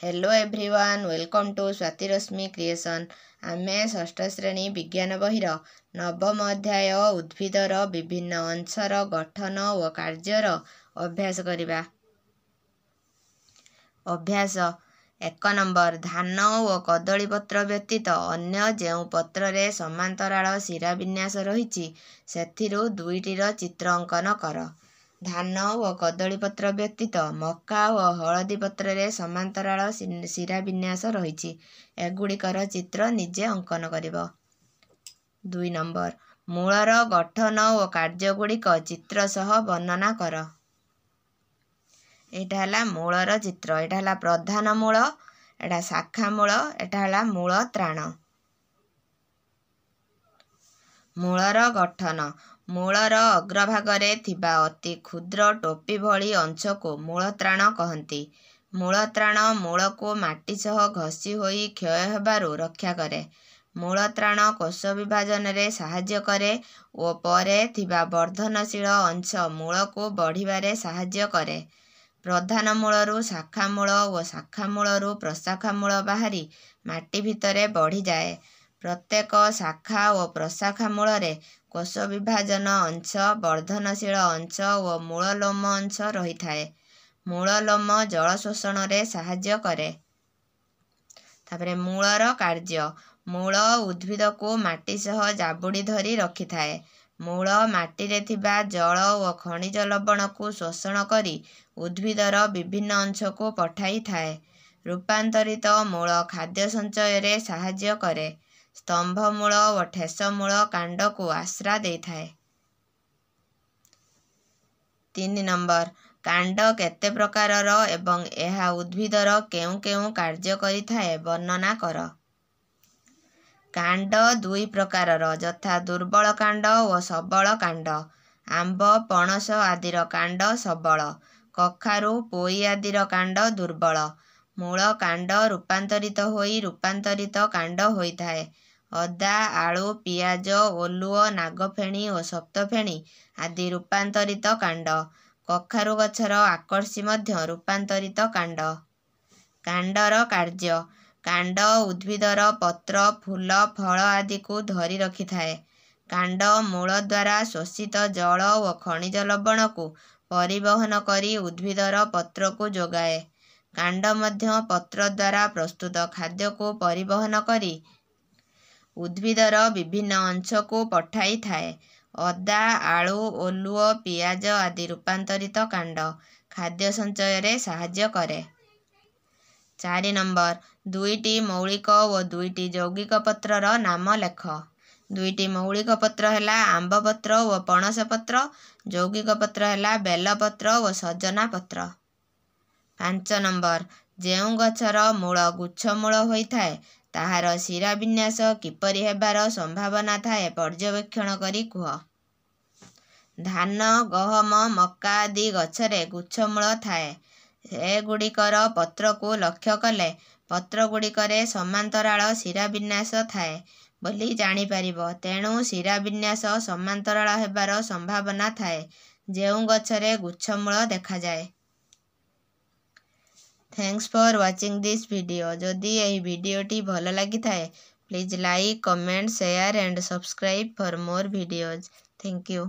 hello everyone welcome to Swatirashmi creation ଆମେ ଷଷ୍ଠ ଶ୍ରେଣୀ ବିଜ୍ଞାନ ବହିର ନବମ ଅଧ୍ୟାୟ ଉଦ୍ଭିଦର ବିଭିନ୍ନ ଅଂଶର ଗଠନ ଓ କାର୍ଯ୍ୟର ଅଭ୍ୟାସ କରିବା ଅଭ୍ୟାସ ଏକ ନମ୍ବର ଧାନ ଓ କଦଳୀ ପତ୍ର ବ୍ୟତୀତ ଅନ୍ୟ ଯେଉଁ ପତ୍ରରେ ସମାନ୍ତରାଳ ଶିରା ବିନ୍ୟାସ ରହିଛି ସେଥିରୁ ଦୁଇଟିର ଚିତ୍ର ଅଙ୍କନ କର ଧାନ ଓ କଦଳୀ ପତ୍ର ବ୍ୟତୀତ ମକା ଓ ହଳଦୀ ପତ୍ରରେ ସମାନ୍ତରାଳ ଶିରା ବିନ୍ୟାସ ରହିଛି ଏଗୁଡ଼ିକର ଚିତ୍ର ନିଜେ ଅଙ୍କନ କରିବ ଦୁଇ ନମ୍ବର ମୂଳର ଗଠନ ଓ କାର୍ଯ୍ୟଗୁଡ଼ିକ ଚିତ୍ର ସହ ବର୍ଣ୍ଣନା କର ଏଇଟା ହେଲା ମୂଳର ଚିତ୍ର ଏଇଟା ହେଲା ପ୍ରଧାନ ମୂଳ ଏଇଟା ଶାଖା ମୂଳ ଏଇଟା ହେଲା ମୂଳ ତ୍ରାଣ ମୂଳର ଗଠନ ମୂଳର ଅଗ୍ରଭାଗରେ ଥିବା ଅତି କ୍ଷୁଦ୍ର ଟୋପି ଭଳି ଅଂଶକୁ ମୂଳତ୍ରାଣ କହନ୍ତି ମୂଳତ୍ରାଣ ମୂଳକୁ ମାଟି ସହ ଘଷି ହୋଇ କ୍ଷୟ ହେବାରୁ ରକ୍ଷା କରେ ମୂଳତ୍ରାଣ କୋଷ ବିଭାଜନରେ ସାହାଯ୍ୟ କରେ ଓ ପରେ ଥିବା ବର୍ଦ୍ଧନଶୀଳ ଅଂଶ ମୂଳକୁ ବଢ଼ିବାରେ ସାହାଯ୍ୟ କରେ ପ୍ରଧାନ ମୂଳରୁ ଶାଖା ମୂଳ ଓ ଶାଖା ମୂଳରୁ ପ୍ରଶାଖା ମୂଳ ବାହାରି ମାଟି ଭିତରେ ବଢ଼ିଯାଏ ପ୍ରତ୍ୟେକ ଶାଖା ଓ ପ୍ରଶାଖା ମୂଳରେ କୋଷ ବିଭାଜନ ଅଂଶ ବର୍ଦ୍ଧନଶୀଳ ଅଂଶ ଓ ମୂଳ ଲୋମ ଅଂଶ ରହିଥାଏ ମୂଳ ଲୋମ ଜଳ ଶୋଷଣରେ ସାହାଯ୍ୟ କରେ ତାପରେ ମୂଳର କାର୍ଯ୍ୟ ମୂଳ ଉଦ୍ଭିଦକୁ ମାଟି ସହ ଜାବୁଡ଼ି ଧରି ରଖିଥାଏ ମୂଳ ମାଟିରେ ଥିବା ଜଳ ଓ ଖଣିଜ ଲବଣକୁ ଶୋଷଣ କରି ଉଦ୍ଭିଦର ବିଭିନ୍ନ ଅଂଶକୁ ପଠାଇଥାଏ ରୂପାନ୍ତରିତ ମୂଳ ଖାଦ୍ୟ ସଞ୍ଚୟରେ ସାହାଯ୍ୟ କରେ ସ୍ତମ୍ଭମୂଳ ଓ ଠେସ ମୂଳ କାଣ୍ଡକୁ ଆଶ୍ରା ଦେଇଥାଏ ତିନି ନମ୍ବର କାଣ୍ଡ କେତେ ପ୍ରକାରର ଏବଂ ଏହା ଉଦ୍ଭିଦର କେଉଁ କେଉଁ କାର୍ଯ୍ୟ କରିଥାଏ ବର୍ଣ୍ଣନା କର କାଣ୍ଡ ଦୁଇ ପ୍ରକାରର ଯଥା ଦୁର୍ବଳ କାଣ୍ଡ ଓ ସବଳ କାଣ୍ଡ ଆମ୍ବ ପଣସ ଆଦିର କାଣ୍ଡ ସବଳ କଖାରୁ ପୋଇ ଆଦିର କାଣ୍ଡ ଦୁର୍ବଳ ମୂଳ କାଣ୍ଡ ରୂପାନ୍ତରିତ ହୋଇ ରୂପାନ୍ତରିତ କାଣ୍ଡ ହୋଇଥାଏ ଅଦା ଆଳୁ ପିଆଜ ଓଲୁଅ ନାଗଫେଣି ଓ ସପ୍ତଫେଣି ଆଦି ରୂପାନ୍ତରିତ କାଣ୍ଡ କଖାରୁ ଗଛର ଆକର୍ଷି ମଧ୍ୟ ରୂପାନ୍ତରିତ କାଣ୍ଡ କାଣ୍ଡର କାର୍ଯ୍ୟ କାଣ୍ଡ ଉଦ୍ଭିଦର ପତ୍ର ଫୁଲ ଫଳ ଆଦିକୁ ଧରି ରଖିଥାଏ କାଣ୍ଡ ମୂଳ ଦ୍ୱାରା ଶୋଷିତ ଜଳ ଓ ଖଣିଜ ଲବଣକୁ ପରିବହନ କରି ଉଦ୍ଭିଦର ପତ୍ରକୁ ଯୋଗାଏ କାଣ୍ଡ ମଧ୍ୟ ପତ୍ର ଦ୍ୱାରା ପ୍ରସ୍ତୁତ ଖାଦ୍ୟକୁ ପରିବହନ କରି ଉଦ୍ଭିଦର ବିଭିନ୍ନ ଅଂଶକୁ ପଠାଇଥାଏ ଅଦା ଆଳୁ ଓଲୁଅ ପିଆଜ ଆଦି ରୂପାନ୍ତରିତ କାଣ୍ଡ ଖାଦ୍ୟ ସଞ୍ଚୟରେ ସାହାଯ୍ୟ କରେ ଚାରି ନମ୍ବର ଦୁଇଟି ମୌଳିକ ଓ ଦୁଇଟି ଯୌଗିକ ପତ୍ରର ନାମ ଲେଖ ଦୁଇଟି ମୌଳିକ ପତ୍ର ହେଲା ଆମ୍ବ ପତ୍ର ଓ ପଣସ ପତ୍ର ଯୌଗିକ ପତ୍ର ହେଲା ବେଲପତ୍ର ଓ ସଜନା ପତ୍ର ପାଞ୍ଚ ନମ୍ବର ଯେଉଁ ଗଛର ମୂଳ ଗୁଚ୍ଛମୂଳ ହୋଇଥାଏ ତାହାର ଶିରାବିନ୍ୟାସ କିପରି ହେବାର ସମ୍ଭାବନା ଥାଏ ପର୍ଯ୍ୟବେକ୍ଷଣ କରି କୁହ ଧାନ ଗହମ ମକା ଆଦି ଗଛରେ ଗୁଚ୍ଛମୂଳ ଥାଏ ଏଗୁଡ଼ିକର ପତ୍ରକୁ ଲକ୍ଷ୍ୟ କଲେ ପତ୍ରଗୁଡ଼ିକରେ ସମାନ୍ତରାଳ ଶିରାବିନ୍ୟାସ ଥାଏ ବୋଲି ଜାଣିପାରିବ ତେଣୁ ଶିରାବିନ୍ୟାସ ସମାନ୍ତରାଳ ହେବାର ସମ୍ଭାବନା ଥାଏ ଯେଉଁ ଗଛରେ ଗୁଚ୍ଛମୂଳ ଦେଖାଯାଏ thanks for watching this video जदि यह भिडटी भल लगी थाए please like comment share and subscribe for more videos thank you